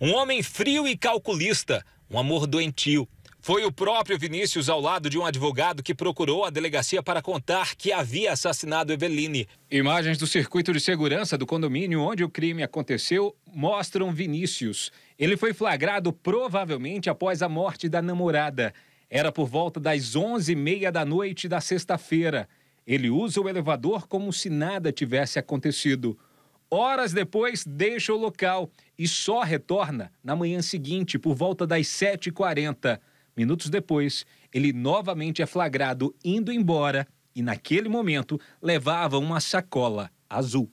Um homem frio e calculista, um amor doentio. Foi o próprio Vinícius ao lado de um advogado que procurou a delegacia para contar que havia assassinado Eveline. Imagens do circuito de segurança do condomínio onde o crime aconteceu mostram Vinícius. Ele foi flagrado provavelmente após a morte da namorada. Era por volta das 11h30 da noite da sexta-feira. Ele usa o elevador como se nada tivesse acontecido. Horas depois, deixa o local e só retorna na manhã seguinte, por volta das 7h40. Minutos depois, ele novamente é flagrado indo embora e, naquele momento, levava uma sacola azul.